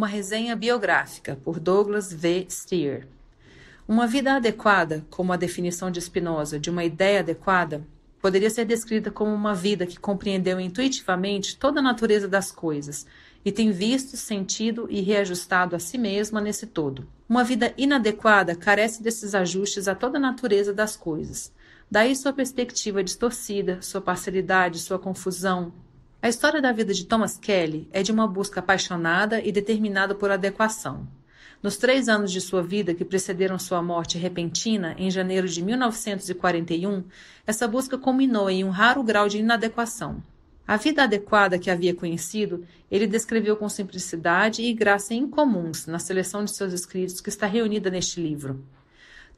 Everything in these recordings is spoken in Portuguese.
uma resenha biográfica por Douglas V. Steer. Uma vida adequada, como a definição de Spinoza de uma ideia adequada, poderia ser descrita como uma vida que compreendeu intuitivamente toda a natureza das coisas e tem visto, sentido e reajustado a si mesma nesse todo. Uma vida inadequada carece desses ajustes a toda a natureza das coisas. Daí sua perspectiva distorcida, sua parcialidade, sua confusão, a história da vida de Thomas Kelly é de uma busca apaixonada e determinada por adequação. Nos três anos de sua vida que precederam sua morte repentina, em janeiro de 1941, essa busca culminou em um raro grau de inadequação. A vida adequada que havia conhecido, ele descreveu com simplicidade e graça incomuns na seleção de seus escritos que está reunida neste livro.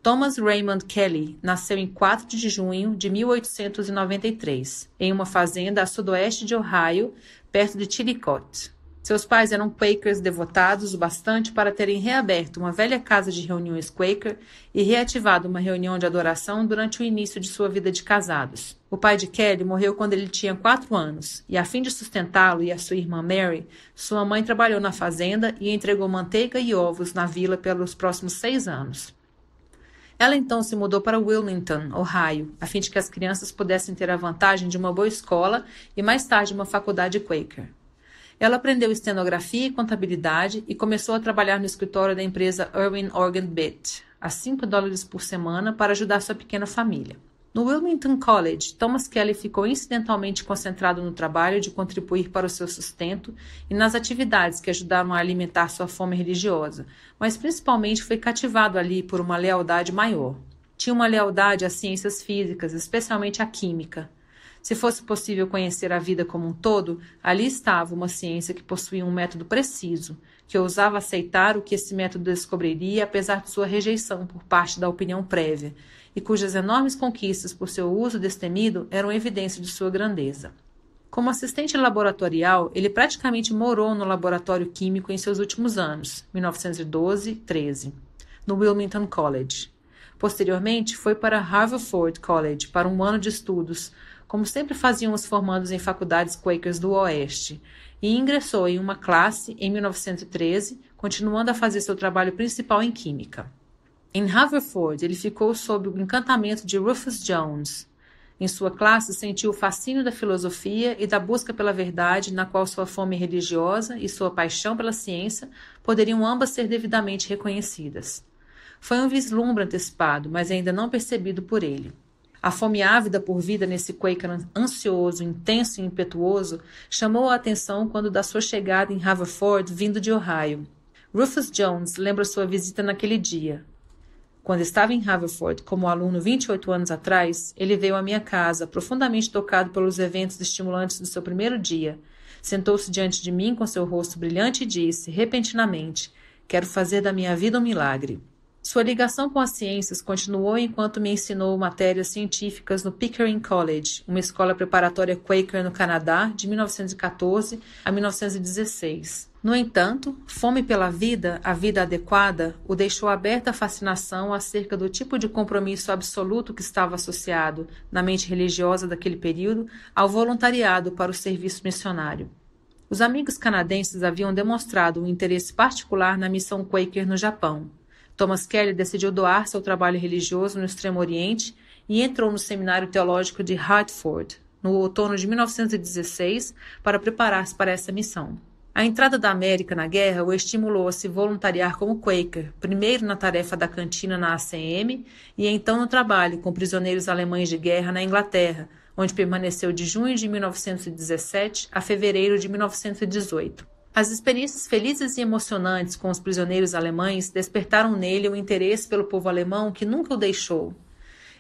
Thomas Raymond Kelly nasceu em 4 de junho de 1893, em uma fazenda a sudoeste de Ohio, perto de Chillicothe. Seus pais eram Quakers devotados o bastante para terem reaberto uma velha casa de reuniões Quaker e reativado uma reunião de adoração durante o início de sua vida de casados. O pai de Kelly morreu quando ele tinha quatro anos, e a fim de sustentá-lo e a sua irmã Mary, sua mãe trabalhou na fazenda e entregou manteiga e ovos na vila pelos próximos seis anos. Ela então se mudou para Wilmington, Ohio, a fim de que as crianças pudessem ter a vantagem de uma boa escola e mais tarde uma faculdade Quaker. Ela aprendeu estenografia e contabilidade e começou a trabalhar no escritório da empresa Irwin Organ Bit, a 5 dólares por semana, para ajudar sua pequena família. No Wilmington College, Thomas Kelly ficou incidentalmente concentrado no trabalho de contribuir para o seu sustento e nas atividades que ajudaram a alimentar sua fome religiosa, mas principalmente foi cativado ali por uma lealdade maior. Tinha uma lealdade às ciências físicas, especialmente à química. Se fosse possível conhecer a vida como um todo, ali estava uma ciência que possuía um método preciso, que ousava aceitar o que esse método descobriria apesar de sua rejeição por parte da opinião prévia, e cujas enormes conquistas por seu uso destemido eram evidência de sua grandeza. Como assistente laboratorial, ele praticamente morou no laboratório químico em seus últimos anos, 1912-13, no Wilmington College. Posteriormente, foi para Harvard College para um ano de estudos, como sempre faziam os formandos em faculdades Quakers do Oeste, e ingressou em uma classe em 1913, continuando a fazer seu trabalho principal em química. Em Haverford, ele ficou sob o encantamento de Rufus Jones. Em sua classe, sentiu o fascínio da filosofia e da busca pela verdade, na qual sua fome religiosa e sua paixão pela ciência poderiam ambas ser devidamente reconhecidas. Foi um vislumbre antecipado, mas ainda não percebido por ele. A fome ávida por vida nesse Quaker ansioso, intenso e impetuoso chamou a atenção quando da sua chegada em Haverford, vindo de Ohio. Rufus Jones lembra sua visita naquele dia, quando estava em Haverford como aluno 28 anos atrás, ele veio à minha casa, profundamente tocado pelos eventos estimulantes do seu primeiro dia. Sentou-se diante de mim com seu rosto brilhante e disse, repentinamente: Quero fazer da minha vida um milagre. Sua ligação com as ciências continuou enquanto me ensinou matérias científicas no Pickering College, uma escola preparatória Quaker no Canadá, de 1914 a 1916. No entanto, fome pela vida, a vida adequada, o deixou aberta à fascinação acerca do tipo de compromisso absoluto que estava associado, na mente religiosa daquele período, ao voluntariado para o serviço missionário. Os amigos canadenses haviam demonstrado um interesse particular na missão Quaker no Japão. Thomas Kelly decidiu doar seu trabalho religioso no Extremo Oriente e entrou no Seminário Teológico de Hartford, no outono de 1916, para preparar-se para essa missão. A entrada da América na guerra o estimulou a se voluntariar como Quaker, primeiro na tarefa da cantina na ACM e então no trabalho com prisioneiros alemães de guerra na Inglaterra, onde permaneceu de junho de 1917 a fevereiro de 1918. As experiências felizes e emocionantes com os prisioneiros alemães despertaram nele o interesse pelo povo alemão que nunca o deixou.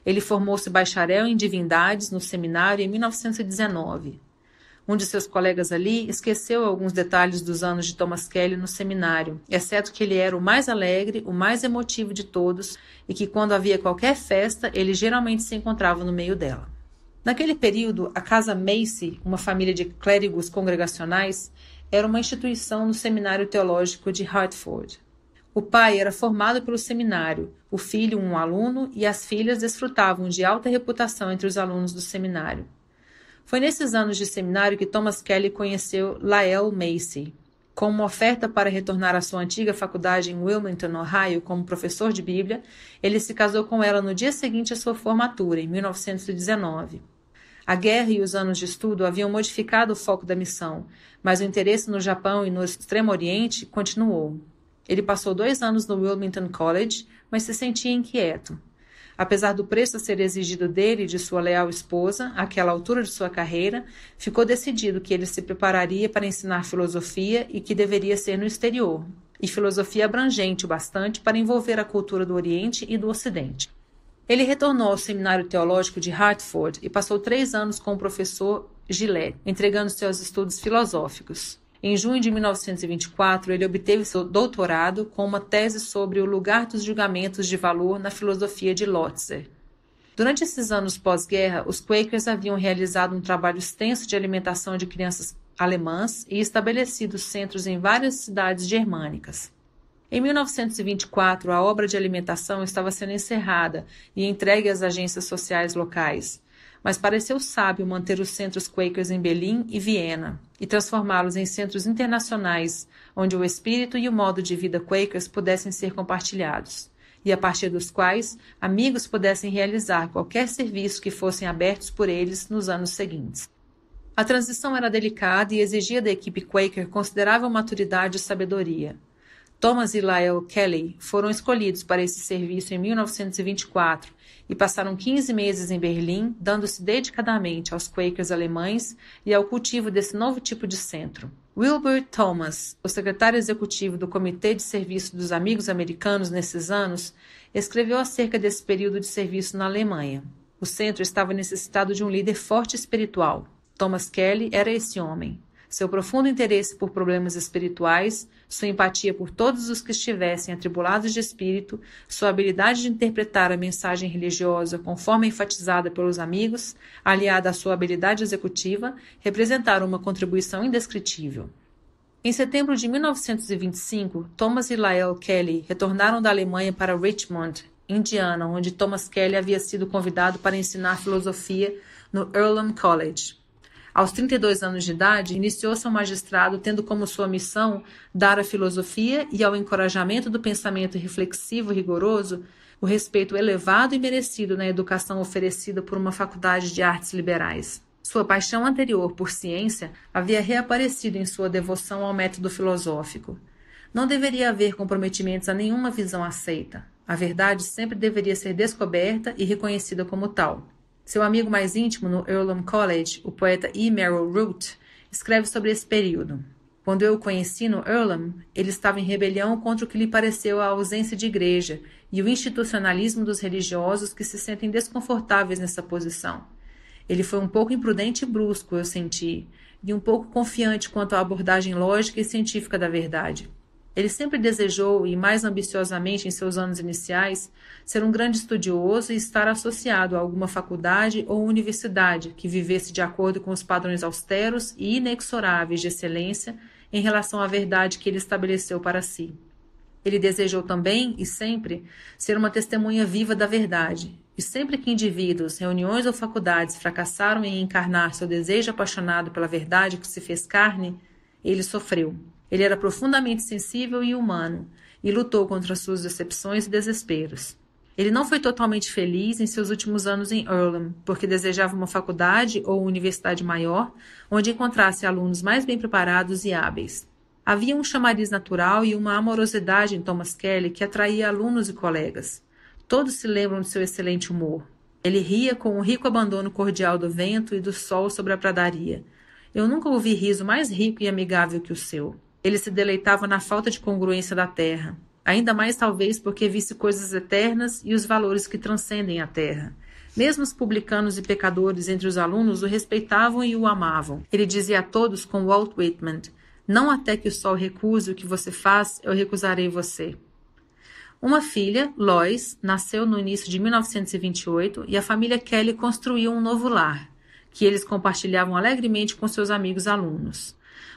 Ele formou-se bacharel em divindades no seminário em 1919. Um de seus colegas ali esqueceu alguns detalhes dos anos de Thomas Kelly no seminário, exceto que ele era o mais alegre, o mais emotivo de todos e que, quando havia qualquer festa, ele geralmente se encontrava no meio dela. Naquele período, a Casa Macy, uma família de clérigos congregacionais, era uma instituição no seminário teológico de Hartford. O pai era formado pelo seminário, o filho um aluno e as filhas desfrutavam de alta reputação entre os alunos do seminário. Foi nesses anos de seminário que Thomas Kelly conheceu Lael Macy. Com uma oferta para retornar à sua antiga faculdade em Wilmington, Ohio, como professor de Bíblia, ele se casou com ela no dia seguinte à sua formatura, em 1919. A guerra e os anos de estudo haviam modificado o foco da missão, mas o interesse no Japão e no Extremo Oriente continuou. Ele passou dois anos no Wilmington College, mas se sentia inquieto. Apesar do preço a ser exigido dele e de sua leal esposa, àquela altura de sua carreira, ficou decidido que ele se prepararia para ensinar filosofia e que deveria ser no exterior, e filosofia abrangente o bastante para envolver a cultura do Oriente e do Ocidente. Ele retornou ao Seminário Teológico de Hartford e passou três anos com o professor Gillette, entregando seus estudos filosóficos. Em junho de 1924, ele obteve seu doutorado com uma tese sobre o lugar dos julgamentos de valor na filosofia de Lotzer. Durante esses anos pós-guerra, os Quakers haviam realizado um trabalho extenso de alimentação de crianças alemãs e estabelecido centros em várias cidades germânicas. Em 1924, a obra de alimentação estava sendo encerrada e entregue às agências sociais locais mas pareceu sábio manter os centros Quakers em Berlim e Viena e transformá-los em centros internacionais, onde o espírito e o modo de vida Quakers pudessem ser compartilhados, e a partir dos quais amigos pudessem realizar qualquer serviço que fossem abertos por eles nos anos seguintes. A transição era delicada e exigia da equipe Quaker considerável maturidade e sabedoria. Thomas e Lyle Kelly foram escolhidos para esse serviço em 1924 e passaram 15 meses em Berlim, dando-se dedicadamente aos Quakers alemães e ao cultivo desse novo tipo de centro. Wilbur Thomas, o secretário executivo do Comitê de Serviço dos Amigos Americanos nesses anos, escreveu acerca desse período de serviço na Alemanha. O centro estava necessitado de um líder forte espiritual. Thomas Kelly era esse homem seu profundo interesse por problemas espirituais, sua empatia por todos os que estivessem atribulados de espírito, sua habilidade de interpretar a mensagem religiosa conforme enfatizada pelos amigos, aliada à sua habilidade executiva, representaram uma contribuição indescritível. Em setembro de 1925, Thomas e Lyle Kelly retornaram da Alemanha para Richmond, Indiana, onde Thomas Kelly havia sido convidado para ensinar filosofia no Earlham College. Aos 32 anos de idade, iniciou seu magistrado tendo como sua missão dar à filosofia e ao encorajamento do pensamento reflexivo rigoroso o respeito elevado e merecido na educação oferecida por uma faculdade de artes liberais. Sua paixão anterior por ciência havia reaparecido em sua devoção ao método filosófico. Não deveria haver comprometimentos a nenhuma visão aceita. A verdade sempre deveria ser descoberta e reconhecida como tal. Seu amigo mais íntimo no Earlham College, o poeta E. Merrill Root, escreve sobre esse período. Quando eu o conheci no Earlham, ele estava em rebelião contra o que lhe pareceu a ausência de igreja e o institucionalismo dos religiosos que se sentem desconfortáveis nessa posição. Ele foi um pouco imprudente e brusco, eu senti, e um pouco confiante quanto à abordagem lógica e científica da verdade. Ele sempre desejou, e mais ambiciosamente em seus anos iniciais, ser um grande estudioso e estar associado a alguma faculdade ou universidade que vivesse de acordo com os padrões austeros e inexoráveis de excelência em relação à verdade que ele estabeleceu para si. Ele desejou também, e sempre, ser uma testemunha viva da verdade, e sempre que indivíduos, reuniões ou faculdades fracassaram em encarnar seu desejo apaixonado pela verdade que se fez carne, ele sofreu. Ele era profundamente sensível e humano, e lutou contra suas decepções e desesperos. Ele não foi totalmente feliz em seus últimos anos em Earlham, porque desejava uma faculdade ou universidade maior, onde encontrasse alunos mais bem preparados e hábeis. Havia um chamariz natural e uma amorosidade em Thomas Kelly que atraía alunos e colegas. Todos se lembram de seu excelente humor. Ele ria com o um rico abandono cordial do vento e do sol sobre a pradaria. Eu nunca ouvi riso mais rico e amigável que o seu. Ele se deleitava na falta de congruência da terra, ainda mais talvez porque visse coisas eternas e os valores que transcendem a terra. Mesmo os publicanos e pecadores entre os alunos o respeitavam e o amavam. Ele dizia a todos com Walt Whitman: Não até que o sol recuse o que você faz, eu recusarei você. Uma filha, Lois, nasceu no início de 1928 e a família Kelly construiu um novo lar, que eles compartilhavam alegremente com seus amigos alunos.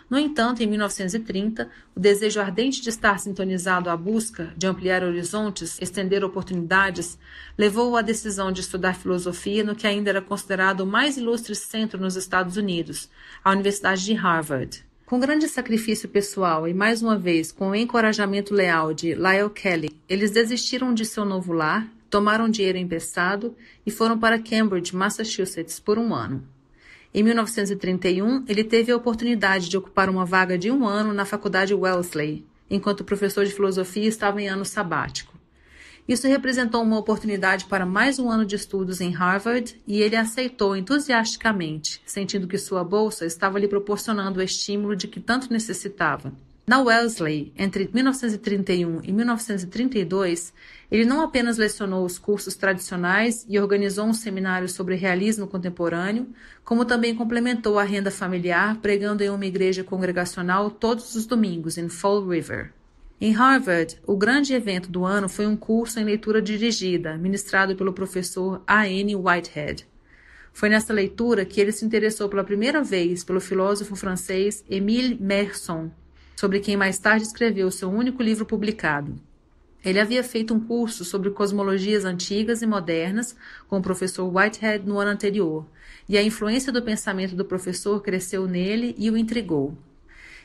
No entanto, em 1930, o desejo ardente de estar sintonizado à busca de ampliar horizontes, estender oportunidades, levou à decisão de estudar filosofia no que ainda era considerado o mais ilustre centro nos Estados Unidos, a Universidade de Harvard. Com grande sacrifício pessoal e mais uma vez com o encorajamento leal de Lyle Kelly, eles desistiram de seu novo lar, tomaram dinheiro emprestado e foram para Cambridge, Massachusetts, por um ano. Em 1931, ele teve a oportunidade de ocupar uma vaga de um ano na Faculdade Wellesley, enquanto professor de filosofia estava em ano sabático. Isso representou uma oportunidade para mais um ano de estudos em Harvard e ele aceitou entusiasticamente, sentindo que sua bolsa estava lhe proporcionando o estímulo de que tanto necessitava. Na Wellesley, entre 1931 e 1932, ele não apenas lecionou os cursos tradicionais e organizou um seminário sobre realismo contemporâneo, como também complementou a renda familiar pregando em uma igreja congregacional todos os domingos em Fall River. Em Harvard, o grande evento do ano foi um curso em leitura dirigida, ministrado pelo professor A. N. Whitehead. Foi nessa leitura que ele se interessou pela primeira vez pelo filósofo francês Émile Merson, sobre quem mais tarde escreveu seu único livro publicado. Ele havia feito um curso sobre cosmologias antigas e modernas com o professor Whitehead no ano anterior, e a influência do pensamento do professor cresceu nele e o intrigou.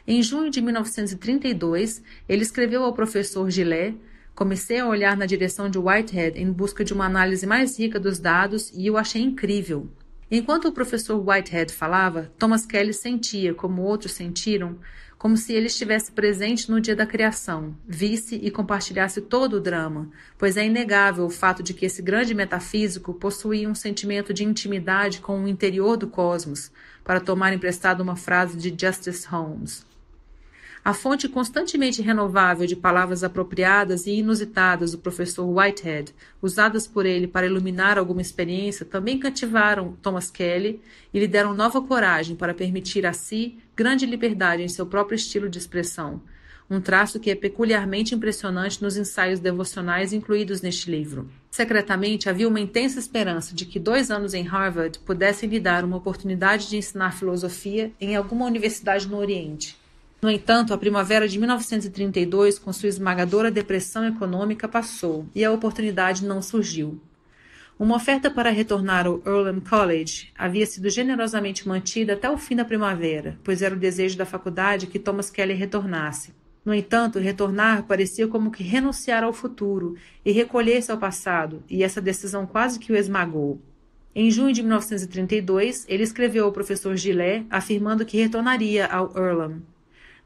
Em junho de 1932, ele escreveu ao professor Gillet Comecei a olhar na direção de Whitehead em busca de uma análise mais rica dos dados e o achei incrível. Enquanto o professor Whitehead falava, Thomas Kelly sentia, como outros sentiram, como se ele estivesse presente no dia da criação, visse e compartilhasse todo o drama, pois é inegável o fato de que esse grande metafísico possuía um sentimento de intimidade com o interior do cosmos, para tomar emprestado uma frase de Justice Holmes. A fonte constantemente renovável de palavras apropriadas e inusitadas do professor Whitehead, usadas por ele para iluminar alguma experiência, também cativaram Thomas Kelly e lhe deram nova coragem para permitir a si grande liberdade em seu próprio estilo de expressão, um traço que é peculiarmente impressionante nos ensaios devocionais incluídos neste livro. Secretamente, havia uma intensa esperança de que dois anos em Harvard pudessem lhe dar uma oportunidade de ensinar filosofia em alguma universidade no Oriente. No entanto, a primavera de 1932, com sua esmagadora depressão econômica, passou e a oportunidade não surgiu. Uma oferta para retornar ao Earlham College havia sido generosamente mantida até o fim da primavera, pois era o desejo da faculdade que Thomas Kelly retornasse. No entanto, retornar parecia como que renunciar ao futuro e recolher-se ao passado, e essa decisão quase que o esmagou. Em junho de 1932, ele escreveu ao professor Gillet afirmando que retornaria ao Earlham.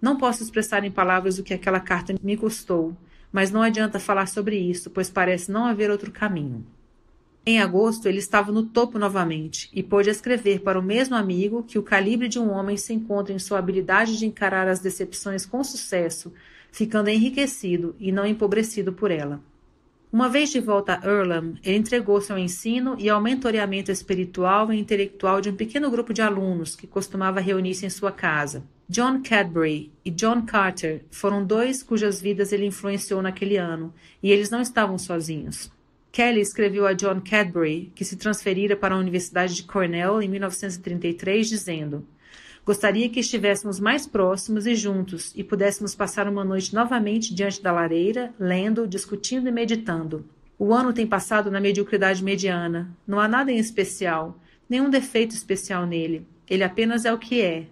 Não posso expressar em palavras o que aquela carta me custou, mas não adianta falar sobre isso, pois parece não haver outro caminho. Em agosto, ele estava no topo novamente e pôde escrever para o mesmo amigo que o calibre de um homem se encontra em sua habilidade de encarar as decepções com sucesso, ficando enriquecido e não empobrecido por ela. Uma vez de volta a Earlham, ele entregou-se ao ensino e ao mentoreamento espiritual e intelectual de um pequeno grupo de alunos que costumava reunir-se em sua casa. John Cadbury e John Carter foram dois cujas vidas ele influenciou naquele ano, e eles não estavam sozinhos. Kelly escreveu a John Cadbury, que se transferira para a Universidade de Cornell em 1933, dizendo: Gostaria que estivéssemos mais próximos e juntos e pudéssemos passar uma noite novamente diante da lareira, lendo, discutindo e meditando. O ano tem passado na mediocridade mediana. Não há nada em especial, nenhum defeito especial nele. Ele apenas é o que é.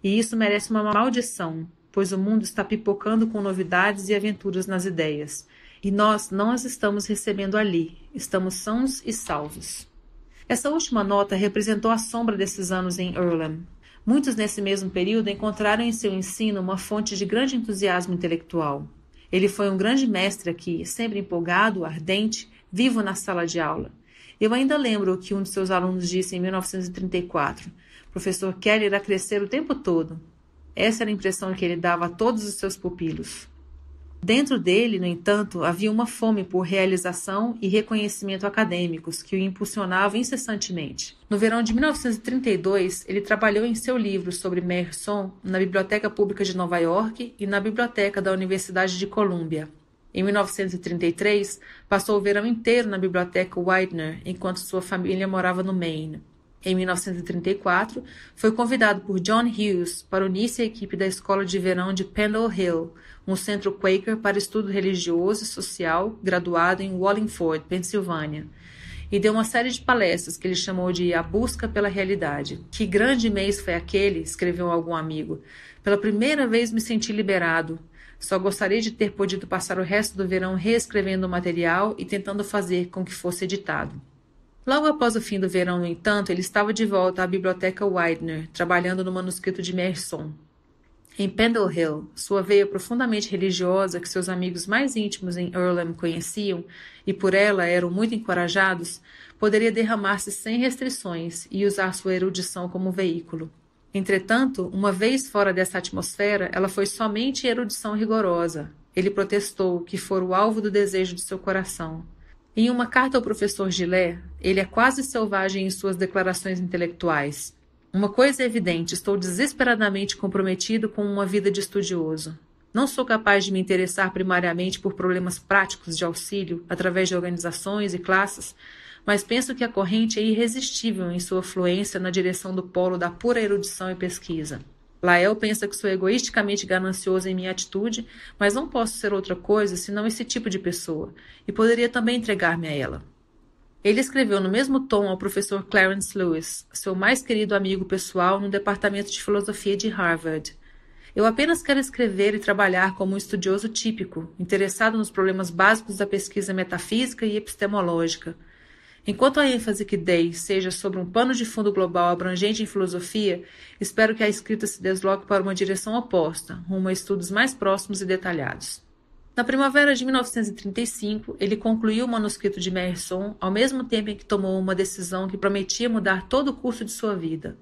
E isso merece uma maldição, pois o mundo está pipocando com novidades e aventuras nas ideias e nós não as estamos recebendo ali, estamos sãos e salvos. Essa última nota representou a sombra desses anos em Earlham. Muitos nesse mesmo período encontraram em seu ensino uma fonte de grande entusiasmo intelectual. Ele foi um grande mestre aqui, sempre empolgado, ardente, vivo na sala de aula. Eu ainda lembro o que um de seus alunos disse em 1934. Professor Kelly irá crescer o tempo todo. Essa era a impressão que ele dava a todos os seus pupilos. Dentro dele, no entanto, havia uma fome por realização e reconhecimento acadêmicos que o impulsionava incessantemente. No verão de 1932, ele trabalhou em seu livro sobre Merson na Biblioteca Pública de Nova York e na Biblioteca da Universidade de Columbia. Em 1933, passou o verão inteiro na biblioteca Widener, enquanto sua família morava no Maine. Em 1934, foi convidado por John Hughes para unir-se à equipe da Escola de Verão de Pendle Hill, um centro Quaker para estudo religioso e social, graduado em Wallingford, Pensilvânia, e deu uma série de palestras que ele chamou de A Busca pela Realidade. Que grande mês foi aquele, escreveu algum amigo. Pela primeira vez me senti liberado. Só gostaria de ter podido passar o resto do verão reescrevendo o material e tentando fazer com que fosse editado. Logo após o fim do verão, no entanto, ele estava de volta à biblioteca Widener, trabalhando no manuscrito de Merson. Em Pendle Hill, sua veia profundamente religiosa que seus amigos mais íntimos em Earlham conheciam e por ela eram muito encorajados, poderia derramar-se sem restrições e usar sua erudição como veículo. Entretanto, uma vez fora dessa atmosfera, ela foi somente erudição rigorosa. Ele protestou que fora o alvo do desejo de seu coração, em uma carta ao professor Gillet, ele é quase selvagem em suas declarações intelectuais. Uma coisa é evidente, estou desesperadamente comprometido com uma vida de estudioso. Não sou capaz de me interessar primariamente por problemas práticos de auxílio através de organizações e classes, mas penso que a corrente é irresistível em sua fluência na direção do polo da pura erudição e pesquisa. Lael pensa que sou egoisticamente ganancioso em minha atitude, mas não posso ser outra coisa senão esse tipo de pessoa, e poderia também entregar-me a ela. Ele escreveu no mesmo tom ao professor Clarence Lewis, seu mais querido amigo pessoal no departamento de filosofia de Harvard. Eu apenas quero escrever e trabalhar como um estudioso típico, interessado nos problemas básicos da pesquisa metafísica e epistemológica. Enquanto a ênfase que dei seja sobre um pano de fundo global abrangente em filosofia, espero que a escrita se desloque para uma direção oposta, rumo a estudos mais próximos e detalhados. Na primavera de 1935, ele concluiu o manuscrito de Merson, ao mesmo tempo em que tomou uma decisão que prometia mudar todo o curso de sua vida.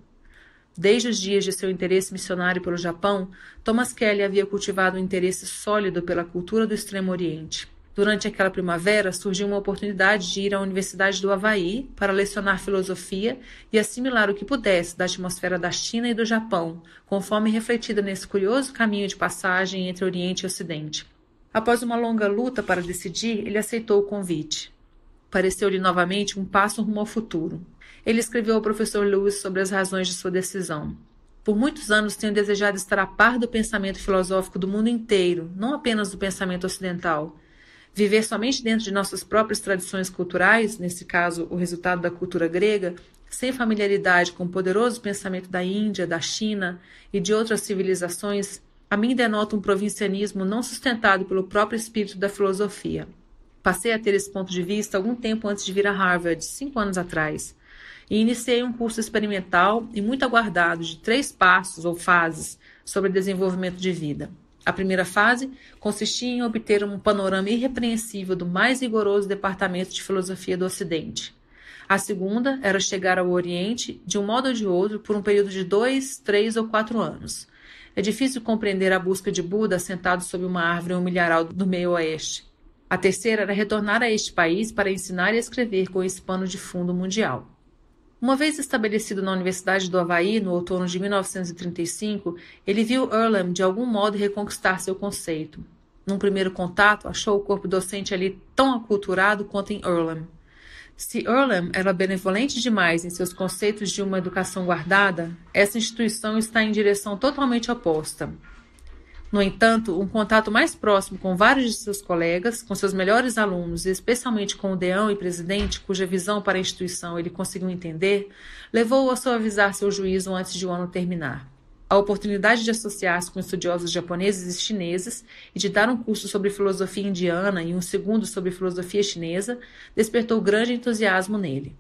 Desde os dias de seu interesse missionário pelo Japão, Thomas Kelly havia cultivado um interesse sólido pela cultura do Extremo Oriente. Durante aquela primavera, surgiu uma oportunidade de ir à Universidade do Havaí para lecionar filosofia e assimilar o que pudesse da atmosfera da China e do Japão, conforme refletida nesse curioso caminho de passagem entre Oriente e Ocidente. Após uma longa luta para decidir, ele aceitou o convite. Pareceu-lhe novamente um passo rumo ao futuro. Ele escreveu ao professor Lewis sobre as razões de sua decisão. Por muitos anos tenho desejado estar a par do pensamento filosófico do mundo inteiro, não apenas do pensamento ocidental viver somente dentro de nossas próprias tradições culturais, nesse caso, o resultado da cultura grega, sem familiaridade com o poderoso pensamento da Índia, da China e de outras civilizações, a mim denota um provincianismo não sustentado pelo próprio espírito da filosofia. Passei a ter esse ponto de vista algum tempo antes de vir a Harvard, cinco anos atrás, e iniciei um curso experimental e muito aguardado de três passos ou fases sobre desenvolvimento de vida. A primeira fase consistia em obter um panorama irrepreensível do mais rigoroso departamento de filosofia do Ocidente. A segunda era chegar ao Oriente, de um modo ou de outro, por um período de dois, três ou quatro anos. É difícil compreender a busca de Buda sentado sob uma árvore em um milharal do meio-oeste. A terceira era retornar a este país para ensinar e escrever com esse pano de fundo mundial. Uma vez estabelecido na Universidade do Havaí, no outono de 1935, ele viu Earlham de algum modo reconquistar seu conceito. Num primeiro contato, achou o corpo docente ali tão aculturado quanto em Earlham. Se Earlham era benevolente demais em seus conceitos de uma educação guardada, essa instituição está em direção totalmente oposta. No entanto, um contato mais próximo com vários de seus colegas, com seus melhores alunos e especialmente com o deão e presidente, cuja visão para a instituição ele conseguiu entender, levou-o a suavizar seu juízo antes de o ano terminar. A oportunidade de associar-se com estudiosos japoneses e chineses e de dar um curso sobre filosofia indiana e um segundo sobre filosofia chinesa despertou grande entusiasmo nele.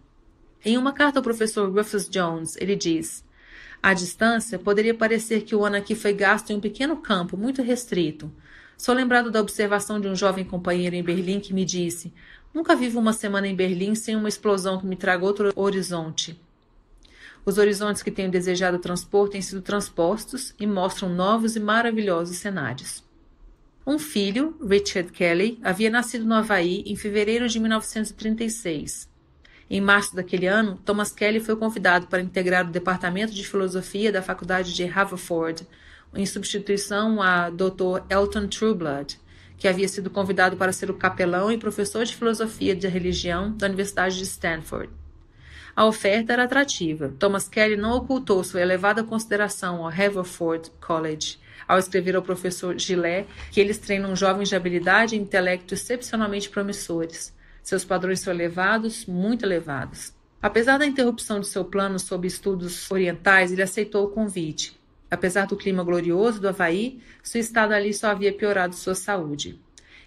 Em uma carta ao professor Rufus Jones, ele diz: à distância, poderia parecer que o ano aqui foi gasto em um pequeno campo, muito restrito. Sou lembrado da observação de um jovem companheiro em Berlim que me disse: Nunca vivo uma semana em Berlim sem uma explosão que me traga outro horizonte. Os horizontes que tenho desejado transpor têm sido transpostos e mostram novos e maravilhosos cenários. Um filho, Richard Kelly, havia nascido no Havaí em fevereiro de 1936. Em março daquele ano, Thomas Kelly foi convidado para integrar o Departamento de Filosofia da Faculdade de Haverford, em substituição a Dr. Elton Trueblood, que havia sido convidado para ser o capelão e professor de filosofia de religião da Universidade de Stanford. A oferta era atrativa. Thomas Kelly não ocultou sua elevada consideração ao Haverford College ao escrever ao professor Gillet que eles treinam jovens de habilidade e intelecto excepcionalmente promissores seus padrões são elevados, muito elevados. Apesar da interrupção de seu plano sob estudos orientais, ele aceitou o convite. Apesar do clima glorioso do Havaí, seu estado ali só havia piorado sua saúde.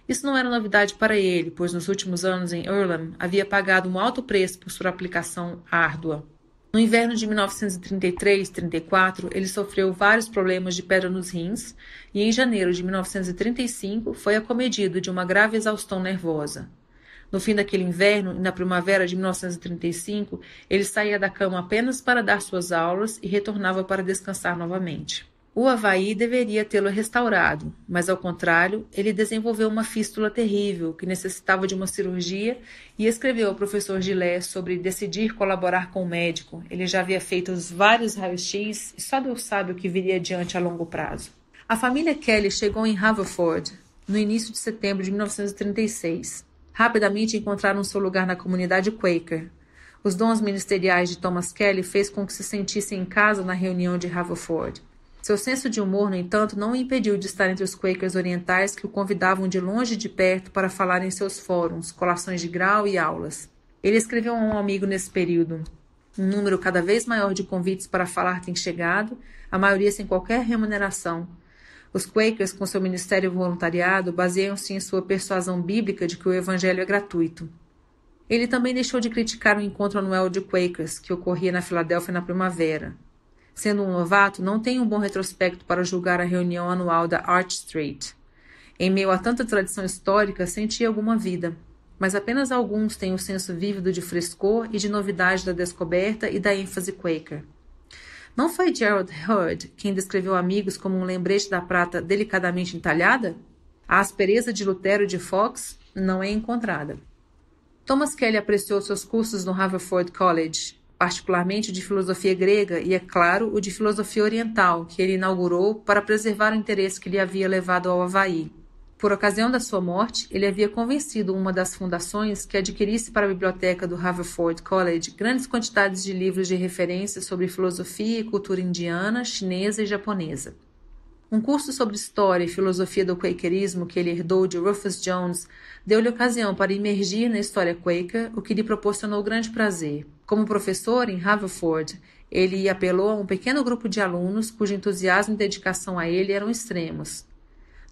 Isso não era novidade para ele, pois nos últimos anos em Earlham havia pagado um alto preço por sua aplicação árdua. No inverno de 1933-34, ele sofreu vários problemas de pedra nos rins e, em janeiro de 1935, foi acometido de uma grave exaustão nervosa. No fim daquele inverno e na primavera de 1935, ele saía da cama apenas para dar suas aulas e retornava para descansar novamente. O Havaí deveria tê-lo restaurado, mas ao contrário, ele desenvolveu uma fístula terrível que necessitava de uma cirurgia e escreveu ao professor Gillet sobre decidir colaborar com o médico. Ele já havia feito os vários raios-x e só Deus sabe o que viria adiante a longo prazo. A família Kelly chegou em Haverford no início de setembro de 1936. Rapidamente encontraram seu lugar na comunidade Quaker. Os dons ministeriais de Thomas Kelly fez com que se sentisse em casa na reunião de Haverford. Seu senso de humor, no entanto, não o impediu de estar entre os Quakers orientais que o convidavam de longe e de perto para falar em seus fóruns, colações de grau e aulas. Ele escreveu a um amigo nesse período. Um número cada vez maior de convites para falar tem chegado, a maioria sem qualquer remuneração. Os Quakers, com seu ministério voluntariado, baseiam-se em sua persuasão bíblica de que o evangelho é gratuito. Ele também deixou de criticar o encontro anual de Quakers, que ocorria na Filadélfia na primavera. Sendo um novato, não tem um bom retrospecto para julgar a reunião anual da Arch Street. Em meio a tanta tradição histórica, senti alguma vida, mas apenas alguns têm o um senso vívido de frescor e de novidade da descoberta e da ênfase Quaker. Não foi Gerald Hurd quem descreveu Amigos como um lembrete da prata delicadamente entalhada? A aspereza de Lutero e de Fox não é encontrada. Thomas Kelly apreciou seus cursos no Haverford College, particularmente o de filosofia grega e, é claro, o de filosofia oriental, que ele inaugurou para preservar o interesse que lhe havia levado ao Havaí. Por ocasião da sua morte, ele havia convencido uma das fundações que adquirisse para a biblioteca do Haverford College grandes quantidades de livros de referência sobre filosofia e cultura indiana, chinesa e japonesa. Um curso sobre história e filosofia do quakerismo que ele herdou de Rufus Jones deu-lhe ocasião para imergir na história quaker, o que lhe proporcionou grande prazer. Como professor em Haverford, ele apelou a um pequeno grupo de alunos cujo entusiasmo e dedicação a ele eram extremos.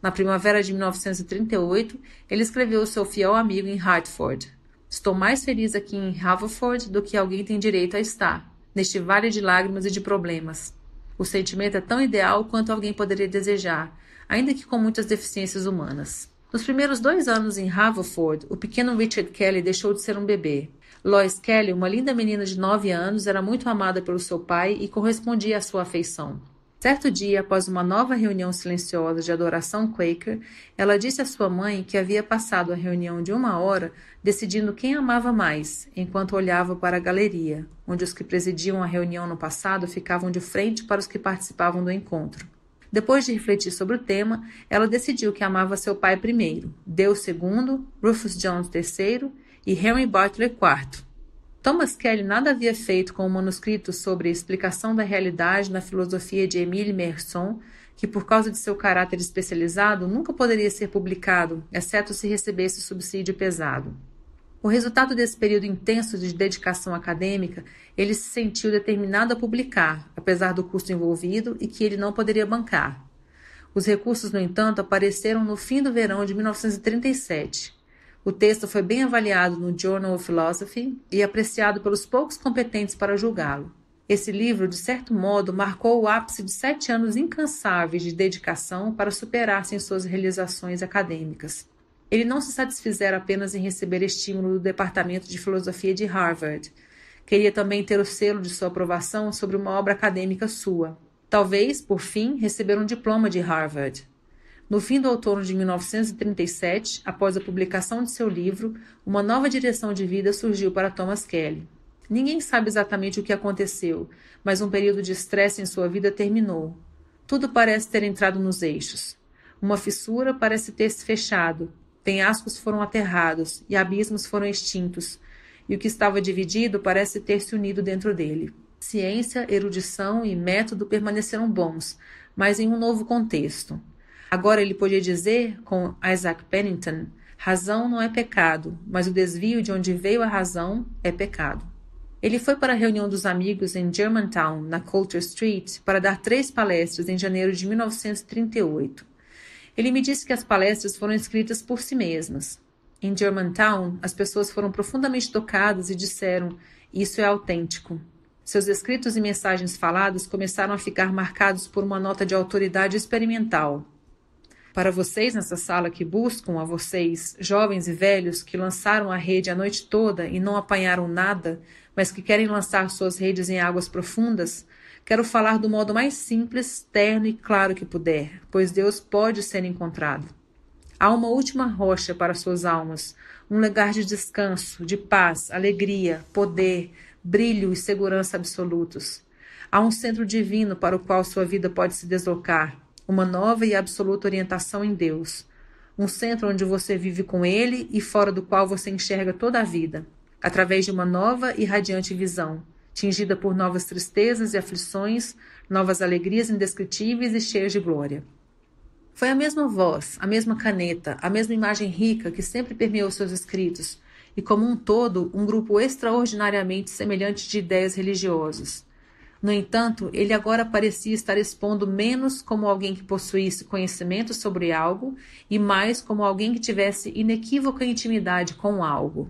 Na primavera de 1938, ele escreveu ao seu fiel amigo em Hartford: Estou mais feliz aqui em Haverford do que alguém tem direito a estar, neste vale de lágrimas e de problemas. O sentimento é tão ideal quanto alguém poderia desejar, ainda que com muitas deficiências humanas. Nos primeiros dois anos em Haverford, o pequeno Richard Kelly deixou de ser um bebê. Lois Kelly, uma linda menina de nove anos, era muito amada pelo seu pai e correspondia à sua afeição. Certo dia, após uma nova reunião silenciosa de adoração Quaker, ela disse à sua mãe que havia passado a reunião de uma hora decidindo quem amava mais, enquanto olhava para a galeria, onde os que presidiam a reunião no passado ficavam de frente para os que participavam do encontro. Depois de refletir sobre o tema, ela decidiu que amava seu pai primeiro, Deus segundo, Rufus Jones terceiro e Henry Butler quarto. Thomas Kelly nada havia feito com o um manuscrito sobre a explicação da realidade na filosofia de Émile Merson, que por causa de seu caráter especializado nunca poderia ser publicado, exceto se recebesse subsídio pesado. O resultado desse período intenso de dedicação acadêmica, ele se sentiu determinado a publicar, apesar do custo envolvido e que ele não poderia bancar. Os recursos, no entanto, apareceram no fim do verão de 1937. O texto foi bem avaliado no Journal of Philosophy e apreciado pelos poucos competentes para julgá-lo. Esse livro, de certo modo, marcou o ápice de sete anos incansáveis de dedicação para superar-se em suas realizações acadêmicas. Ele não se satisfizera apenas em receber estímulo do Departamento de Filosofia de Harvard. Queria também ter o selo de sua aprovação sobre uma obra acadêmica sua. Talvez, por fim, receber um diploma de Harvard. No fim do outono de 1937, após a publicação de seu livro, uma nova direção de vida surgiu para Thomas Kelly. Ninguém sabe exatamente o que aconteceu, mas um período de estresse em sua vida terminou. Tudo parece ter entrado nos eixos. Uma fissura parece ter se fechado, penhascos foram aterrados e abismos foram extintos, e o que estava dividido parece ter se unido dentro dele. Ciência, erudição e método permaneceram bons, mas em um novo contexto. Agora ele podia dizer com Isaac Pennington: razão não é pecado, mas o desvio de onde veio a razão é pecado. Ele foi para a reunião dos amigos em Germantown, na Coulter Street, para dar três palestras em janeiro de 1938. Ele me disse que as palestras foram escritas por si mesmas. Em Germantown, as pessoas foram profundamente tocadas e disseram: Isso é autêntico. Seus escritos e mensagens faladas começaram a ficar marcados por uma nota de autoridade experimental, para vocês nessa sala que buscam, a vocês, jovens e velhos, que lançaram a rede a noite toda e não apanharam nada, mas que querem lançar suas redes em águas profundas, quero falar do modo mais simples, terno e claro que puder, pois Deus pode ser encontrado. Há uma última rocha para suas almas, um lugar de descanso, de paz, alegria, poder, brilho e segurança absolutos. Há um centro divino para o qual sua vida pode se deslocar, uma nova e absoluta orientação em Deus, um centro onde você vive com Ele e fora do qual você enxerga toda a vida, através de uma nova e radiante visão, tingida por novas tristezas e aflições, novas alegrias indescritíveis e cheias de glória. Foi a mesma voz, a mesma caneta, a mesma imagem rica que sempre permeou seus escritos, e como um todo, um grupo extraordinariamente semelhante de ideias religiosas. No entanto, ele agora parecia estar expondo menos como alguém que possuísse conhecimento sobre algo e mais como alguém que tivesse inequívoca intimidade com algo.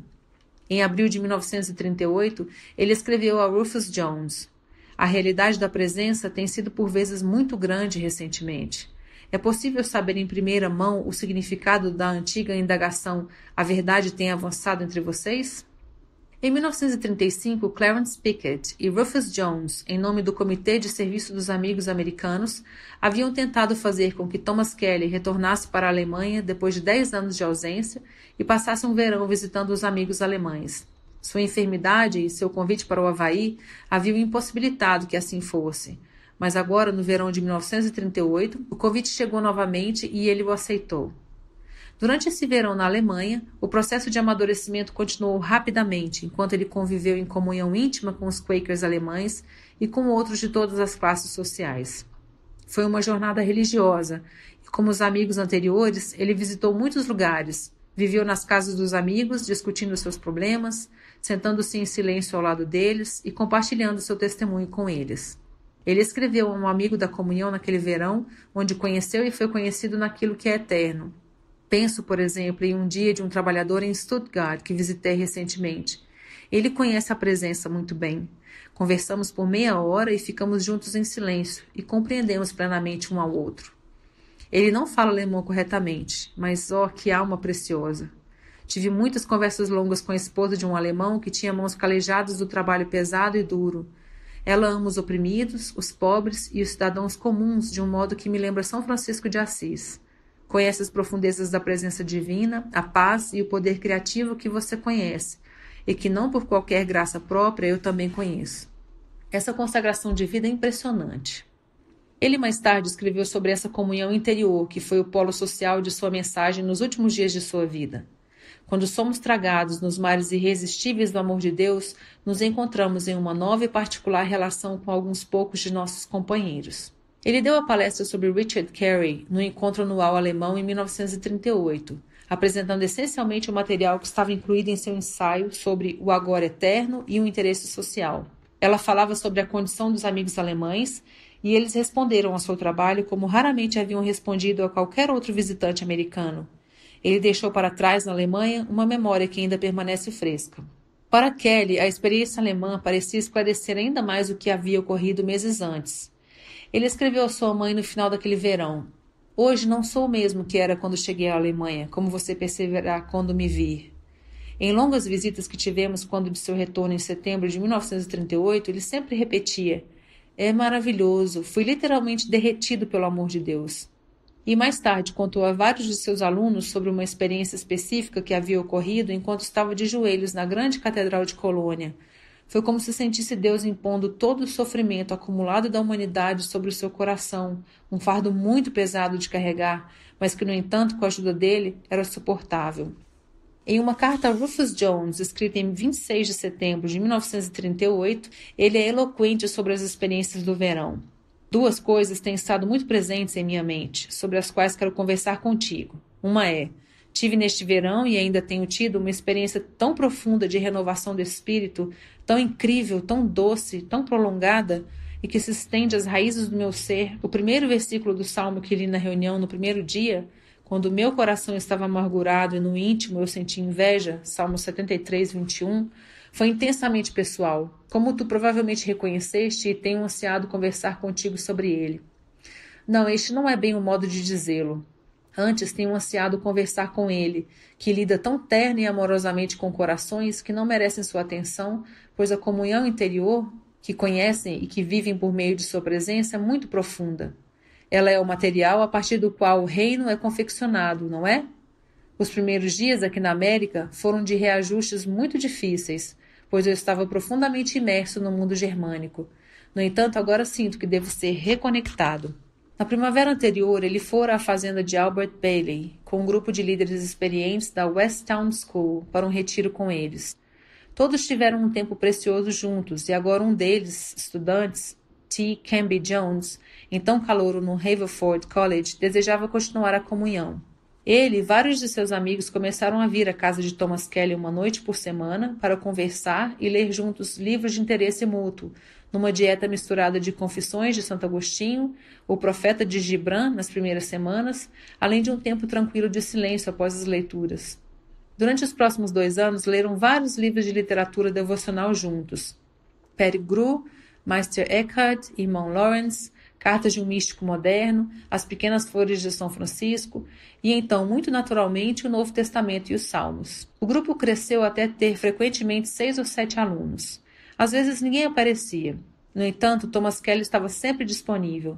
Em abril de 1938, ele escreveu a Rufus Jones: A realidade da presença tem sido por vezes muito grande recentemente. É possível saber em primeira mão o significado da antiga indagação: a verdade tem avançado entre vocês? Em 1935, Clarence Pickett e Rufus Jones, em nome do Comitê de Serviço dos Amigos Americanos, haviam tentado fazer com que Thomas Kelly retornasse para a Alemanha depois de dez anos de ausência e passasse um verão visitando os amigos alemães. Sua enfermidade e seu convite para o Havaí haviam impossibilitado que assim fosse. Mas agora, no verão de 1938, o convite chegou novamente e ele o aceitou. Durante esse verão na Alemanha, o processo de amadurecimento continuou rapidamente, enquanto ele conviveu em comunhão íntima com os Quakers alemães e com outros de todas as classes sociais. Foi uma jornada religiosa, e como os amigos anteriores, ele visitou muitos lugares, viveu nas casas dos amigos, discutindo seus problemas, sentando-se em silêncio ao lado deles e compartilhando seu testemunho com eles. Ele escreveu a um amigo da comunhão naquele verão, onde conheceu e foi conhecido naquilo que é eterno, Penso, por exemplo, em um dia de um trabalhador em Stuttgart que visitei recentemente. Ele conhece a presença muito bem. Conversamos por meia hora e ficamos juntos em silêncio e compreendemos plenamente um ao outro. Ele não fala alemão corretamente, mas ó, oh, que alma preciosa! Tive muitas conversas longas com a esposa de um alemão que tinha mãos calejadas do trabalho pesado e duro. Ela ama os oprimidos, os pobres e os cidadãos comuns de um modo que me lembra São Francisco de Assis. Conhece as profundezas da presença divina, a paz e o poder criativo que você conhece, e que não por qualquer graça própria eu também conheço. Essa consagração de vida é impressionante. Ele mais tarde escreveu sobre essa comunhão interior, que foi o polo social de sua mensagem nos últimos dias de sua vida. Quando somos tragados nos mares irresistíveis do amor de Deus, nos encontramos em uma nova e particular relação com alguns poucos de nossos companheiros. Ele deu a palestra sobre Richard Carey no encontro anual alemão em 1938, apresentando essencialmente o material que estava incluído em seu ensaio sobre o agora eterno e o interesse social. Ela falava sobre a condição dos amigos alemães e eles responderam ao seu trabalho como raramente haviam respondido a qualquer outro visitante americano. Ele deixou para trás na Alemanha uma memória que ainda permanece fresca. Para Kelly, a experiência alemã parecia esclarecer ainda mais o que havia ocorrido meses antes. Ele escreveu à sua mãe no final daquele verão: Hoje não sou o mesmo que era quando cheguei à Alemanha, como você perceberá quando me vir. Em longas visitas que tivemos quando de seu retorno em setembro de 1938, ele sempre repetia: É maravilhoso, fui literalmente derretido pelo amor de Deus. E mais tarde contou a vários de seus alunos sobre uma experiência específica que havia ocorrido enquanto estava de joelhos na grande catedral de Colônia, foi como se sentisse Deus impondo todo o sofrimento acumulado da humanidade sobre o seu coração, um fardo muito pesado de carregar, mas que, no entanto, com a ajuda dele, era suportável. Em uma carta a Rufus Jones, escrita em 26 de setembro de 1938, ele é eloquente sobre as experiências do verão. Duas coisas têm estado muito presentes em minha mente, sobre as quais quero conversar contigo. Uma é: Tive neste verão e ainda tenho tido uma experiência tão profunda de renovação do espírito, tão incrível, tão doce, tão prolongada, e que se estende às raízes do meu ser. O primeiro versículo do salmo que li na reunião no primeiro dia, quando meu coração estava amargurado e no íntimo eu senti inveja, Salmo 73, 21, foi intensamente pessoal, como tu provavelmente reconheceste e tenho ansiado conversar contigo sobre ele. Não, este não é bem o modo de dizê-lo. Antes tenho ansiado conversar com ele, que lida tão terna e amorosamente com corações que não merecem sua atenção, pois a comunhão interior que conhecem e que vivem por meio de sua presença é muito profunda. Ela é o material a partir do qual o reino é confeccionado, não é? Os primeiros dias aqui na América foram de reajustes muito difíceis, pois eu estava profundamente imerso no mundo germânico. No entanto, agora sinto que devo ser reconectado. Na primavera anterior, ele fora à fazenda de Albert Bailey, com um grupo de líderes experientes da West Town School, para um retiro com eles. Todos tiveram um tempo precioso juntos, e agora um deles, estudantes, T. Camby Jones, então calouro no Haverford College, desejava continuar a comunhão. Ele e vários de seus amigos começaram a vir à casa de Thomas Kelly uma noite por semana para conversar e ler juntos livros de interesse mútuo, numa dieta misturada de confissões de Santo Agostinho, o profeta de Gibran nas primeiras semanas, além de um tempo tranquilo de silêncio após as leituras. Durante os próximos dois anos, leram vários livros de literatura devocional juntos. Gru, Meister Eckhart, Irmão Lawrence, Cartas de um Místico Moderno, As Pequenas Flores de São Francisco e então, muito naturalmente, o Novo Testamento e os Salmos. O grupo cresceu até ter frequentemente seis ou sete alunos. Às vezes ninguém aparecia. No entanto, Thomas Kelly estava sempre disponível.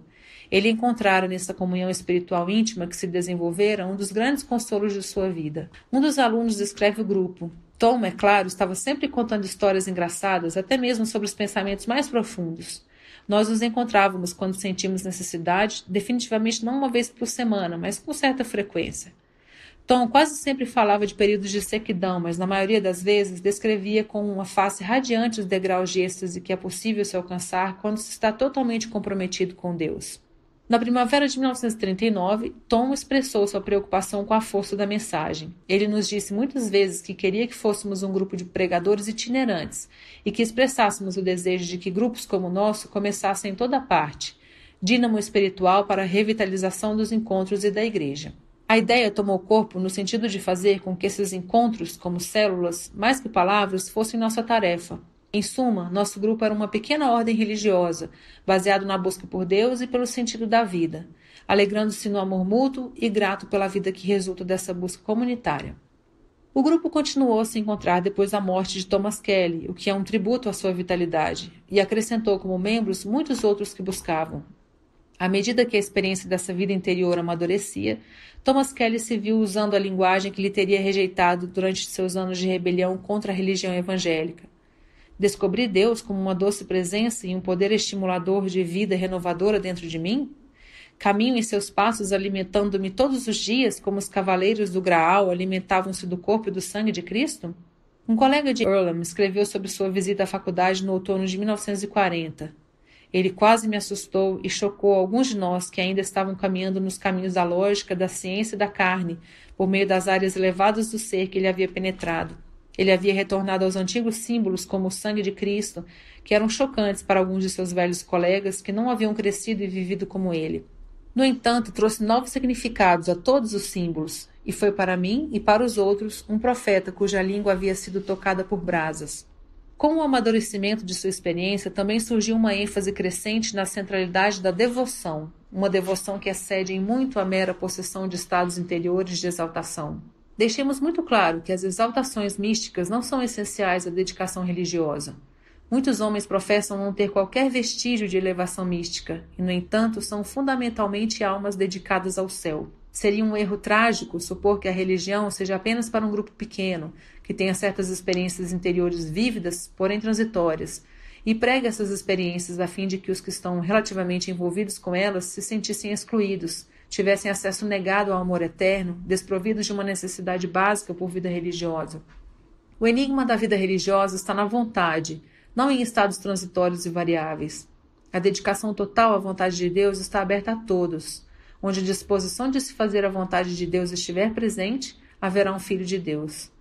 Ele encontrara nessa comunhão espiritual íntima que se desenvolvera um dos grandes consolos de sua vida. Um dos alunos descreve o grupo. Tom, é claro, estava sempre contando histórias engraçadas, até mesmo sobre os pensamentos mais profundos. Nós nos encontrávamos quando sentimos necessidade, definitivamente não uma vez por semana, mas com certa frequência. Tom quase sempre falava de períodos de sequidão, mas na maioria das vezes descrevia com uma face radiante os degraus de êxtase que é possível se alcançar quando se está totalmente comprometido com Deus. Na primavera de 1939, Tom expressou sua preocupação com a força da mensagem. Ele nos disse muitas vezes que queria que fôssemos um grupo de pregadores itinerantes e que expressássemos o desejo de que grupos como o nosso começassem em toda parte dínamo espiritual para a revitalização dos encontros e da igreja. A ideia tomou corpo no sentido de fazer com que esses encontros, como células, mais que palavras, fossem nossa tarefa. Em suma, nosso grupo era uma pequena ordem religiosa, baseado na busca por Deus e pelo sentido da vida, alegrando-se no amor mútuo e grato pela vida que resulta dessa busca comunitária. O grupo continuou a se encontrar depois da morte de Thomas Kelly, o que é um tributo à sua vitalidade, e acrescentou como membros muitos outros que buscavam, à medida que a experiência dessa vida interior amadurecia, Thomas Kelly se viu usando a linguagem que lhe teria rejeitado durante seus anos de rebelião contra a religião evangélica. Descobri Deus como uma doce presença e um poder estimulador de vida renovadora dentro de mim? Caminho em seus passos alimentando-me todos os dias como os cavaleiros do Graal alimentavam-se do corpo e do sangue de Cristo? Um colega de Earlham escreveu sobre sua visita à faculdade no outono de 1940. Ele quase me assustou e chocou alguns de nós que ainda estavam caminhando nos caminhos da lógica, da ciência e da carne, por meio das áreas elevadas do ser que ele havia penetrado. Ele havia retornado aos antigos símbolos, como o sangue de Cristo, que eram chocantes para alguns de seus velhos colegas que não haviam crescido e vivido como ele. No entanto, trouxe novos significados a todos os símbolos, e foi para mim e para os outros um profeta cuja língua havia sido tocada por brasas. Com o amadurecimento de sua experiência, também surgiu uma ênfase crescente na centralidade da devoção, uma devoção que excede em muito a mera possessão de estados interiores de exaltação. Deixemos muito claro que as exaltações místicas não são essenciais à dedicação religiosa. Muitos homens professam não ter qualquer vestígio de elevação mística e, no entanto, são fundamentalmente almas dedicadas ao céu. Seria um erro trágico supor que a religião seja apenas para um grupo pequeno, que tenha certas experiências interiores vívidas, porém transitórias, e pregue essas experiências a fim de que os que estão relativamente envolvidos com elas se sentissem excluídos, tivessem acesso negado ao amor eterno, desprovidos de uma necessidade básica por vida religiosa. O enigma da vida religiosa está na vontade, não em estados transitórios e variáveis. A dedicação total à vontade de Deus está aberta a todos. Onde a disposição de se fazer a vontade de Deus estiver presente, haverá um filho de Deus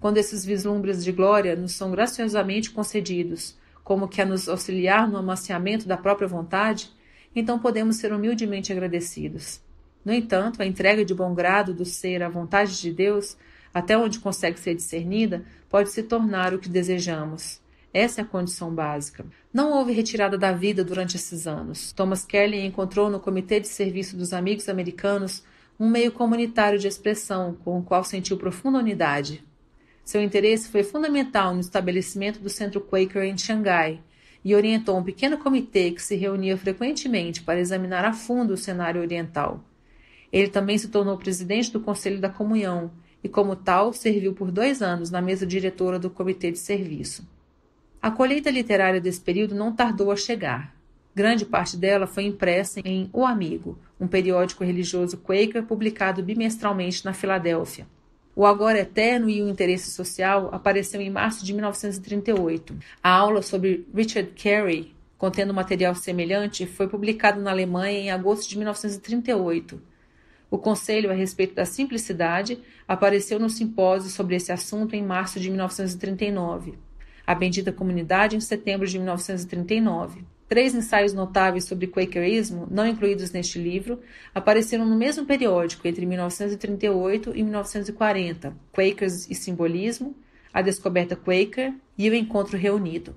quando esses vislumbres de glória nos são graciosamente concedidos, como que a nos auxiliar no amaciamento da própria vontade, então podemos ser humildemente agradecidos. No entanto, a entrega de bom grado do ser à vontade de Deus, até onde consegue ser discernida, pode se tornar o que desejamos. Essa é a condição básica. Não houve retirada da vida durante esses anos. Thomas Kelly encontrou no Comitê de Serviço dos Amigos Americanos um meio comunitário de expressão com o qual sentiu profunda unidade. Seu interesse foi fundamental no estabelecimento do Centro Quaker em Xangai e orientou um pequeno comitê que se reunia frequentemente para examinar a fundo o cenário oriental. Ele também se tornou presidente do Conselho da Comunhão e, como tal, serviu por dois anos na mesa diretora do Comitê de Serviço. A colheita literária desse período não tardou a chegar. Grande parte dela foi impressa em O Amigo, um periódico religioso quaker publicado bimestralmente na Filadélfia. O Agora Eterno e o Interesse Social apareceu em março de 1938. A aula sobre Richard Carey, contendo material semelhante, foi publicada na Alemanha em agosto de 1938. O conselho a respeito da simplicidade apareceu no simpósio sobre esse assunto em março de 1939. A Bendita Comunidade em setembro de 1939. Três ensaios notáveis sobre quakerismo, não incluídos neste livro, apareceram no mesmo periódico entre 1938 e 1940, Quakers e Simbolismo, A Descoberta Quaker e O Encontro Reunido.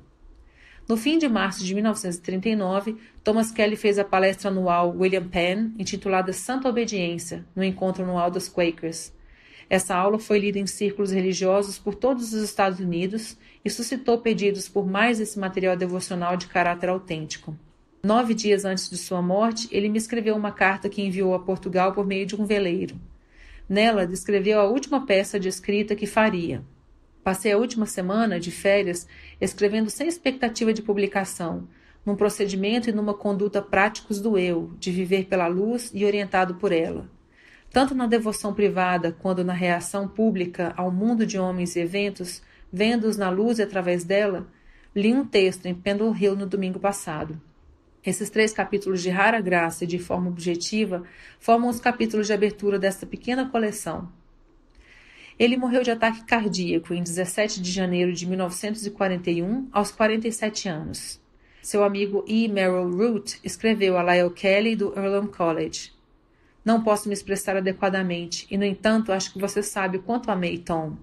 No fim de março de 1939, Thomas Kelly fez a palestra anual William Penn, intitulada Santa Obediência, no Encontro Anual dos Quakers, essa aula foi lida em círculos religiosos por todos os Estados Unidos e suscitou pedidos por mais esse material devocional de caráter autêntico. Nove dias antes de sua morte, ele me escreveu uma carta que enviou a Portugal por meio de um veleiro. Nela, descreveu a última peça de escrita que faria. Passei a última semana de férias escrevendo sem expectativa de publicação, num procedimento e numa conduta práticos do eu, de viver pela luz e orientado por ela tanto na devoção privada quanto na reação pública ao mundo de homens e eventos, vendo-os na luz e através dela, li um texto em Pendle Hill no domingo passado. Esses três capítulos de rara graça e de forma objetiva formam os capítulos de abertura desta pequena coleção. Ele morreu de ataque cardíaco em 17 de janeiro de 1941, aos 47 anos. Seu amigo E. Merrill Root escreveu a Lyle Kelly do Earlham College. Não posso me expressar adequadamente, e no entanto, acho que você sabe o quanto amei Tom.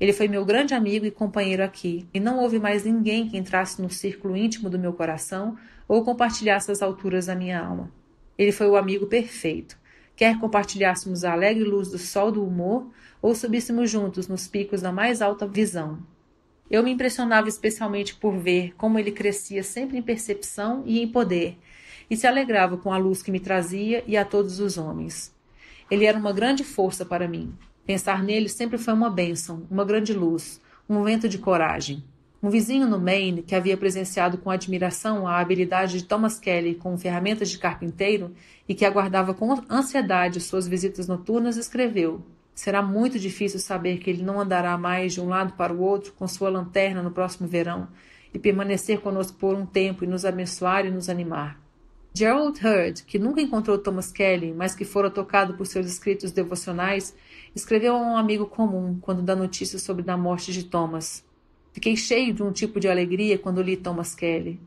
Ele foi meu grande amigo e companheiro aqui, e não houve mais ninguém que entrasse no círculo íntimo do meu coração ou compartilhasse as alturas da minha alma. Ele foi o amigo perfeito. Quer compartilhássemos a alegre luz do sol do humor ou subíssemos juntos nos picos da mais alta visão. Eu me impressionava especialmente por ver como ele crescia sempre em percepção e em poder, e se alegrava com a luz que me trazia e a todos os homens. Ele era uma grande força para mim. Pensar nele sempre foi uma bênção, uma grande luz, um vento de coragem. Um vizinho no Maine, que havia presenciado com admiração a habilidade de Thomas Kelly com ferramentas de carpinteiro e que aguardava com ansiedade suas visitas noturnas, escreveu: Será muito difícil saber que ele não andará mais de um lado para o outro com sua lanterna no próximo verão e permanecer conosco por um tempo e nos abençoar e nos animar. Gerald Hurd, que nunca encontrou Thomas Kelly, mas que fora tocado por seus escritos devocionais, escreveu a um amigo comum quando dá notícia sobre a morte de Thomas. Fiquei cheio de um tipo de alegria quando li Thomas Kelly.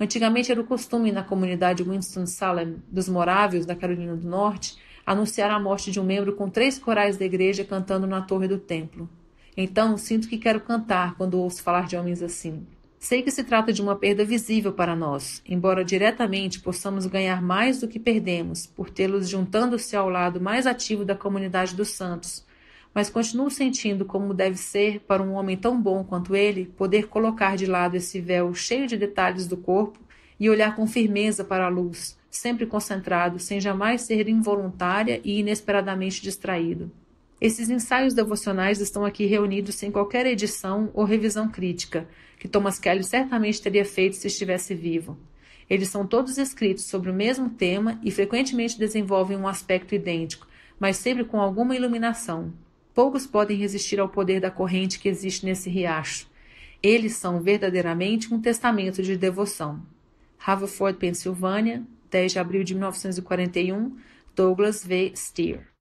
Antigamente era o costume na comunidade Winston-Salem dos Moráveis da Carolina do Norte anunciar a morte de um membro com três corais da igreja cantando na torre do templo. Então sinto que quero cantar quando ouço falar de homens assim. Sei que se trata de uma perda visível para nós, embora diretamente possamos ganhar mais do que perdemos por tê-los juntando-se ao lado mais ativo da comunidade dos santos, mas continuo sentindo como deve ser para um homem tão bom quanto ele poder colocar de lado esse véu cheio de detalhes do corpo e olhar com firmeza para a luz, sempre concentrado, sem jamais ser involuntária e inesperadamente distraído. Esses ensaios devocionais estão aqui reunidos sem qualquer edição ou revisão crítica, que Thomas Kelly certamente teria feito se estivesse vivo. Eles são todos escritos sobre o mesmo tema e frequentemente desenvolvem um aspecto idêntico, mas sempre com alguma iluminação. Poucos podem resistir ao poder da corrente que existe nesse riacho. Eles são verdadeiramente um testamento de devoção. Haverford, Pensilvânia, 10 de abril de 1941, Douglas V. Steer.